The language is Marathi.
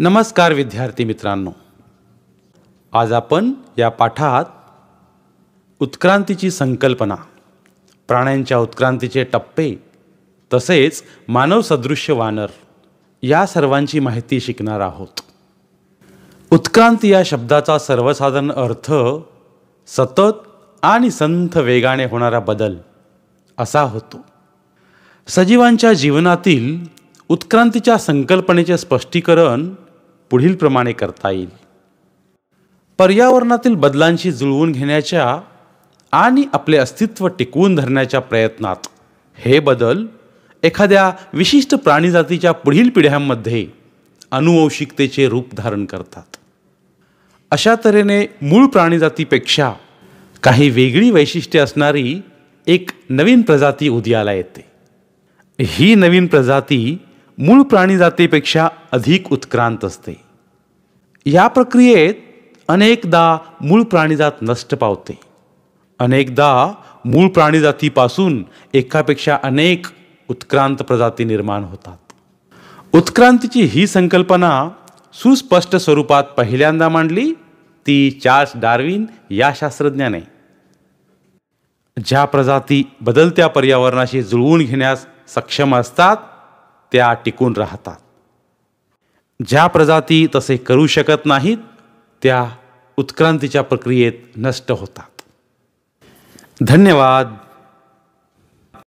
नमस्कार विद्यार्थी मित्रांनो आज आपण या पाठात उत्क्रांतीची संकल्पना प्राण्यांच्या उत्क्रांतीचे टप्पे तसेच सदृश्य वानर या सर्वांची माहिती शिकणार आहोत उत्क्रांती या शब्दाचा सर्वसाधारण अर्थ सतत आणि संथ वेगाने होणारा बदल असा होतो सजीवांच्या जीवनातील उत्क्रांतीच्या संकल्पनेचे स्पष्टीकरण पुढील प्रमाणे करता येईल पर्यावरणातील बदलांशी जुळवून घेण्याच्या आणि आपले अस्तित्व टिकवून धरण्याच्या प्रयत्नात हे बदल एखाद्या विशिष्ट प्राणीजातीच्या पुढील पिढ्यांमध्ये अनुवंशिकतेचे रूप धारण करतात अशा तऱ्हेने मूळ प्राणीजातीपेक्षा काही वेगळी वैशिष्ट्ये असणारी एक नवीन प्रजाती उदयाला येते ही नवीन प्रजाती मूळ प्राणीजातीपेक्षा अधिक उत्क्रांत असते या प्रक्रियेत अनेकदा मूळ प्राणीजात नष्ट पावते अनेकदा मूळ प्राणीजातीपासून एकापेक्षा अनेक उत्क्रांत प्रजाती निर्माण होतात उत्क्रांतीची ही संकल्पना सुस्पष्ट स्वरूपात पहिल्यांदा मांडली ती चार्ल्स डार्विन या शास्त्रज्ञाने ज्या प्रजाती बदलत्या पर्यावरणाशी जुळवून घेण्यास सक्षम असतात त्या टिकून राहतात ज्या प्रजाती तसे करू शकत नाहीत त्या उत्क्रांतीच्या प्रक्रियेत नष्ट होतात धन्यवाद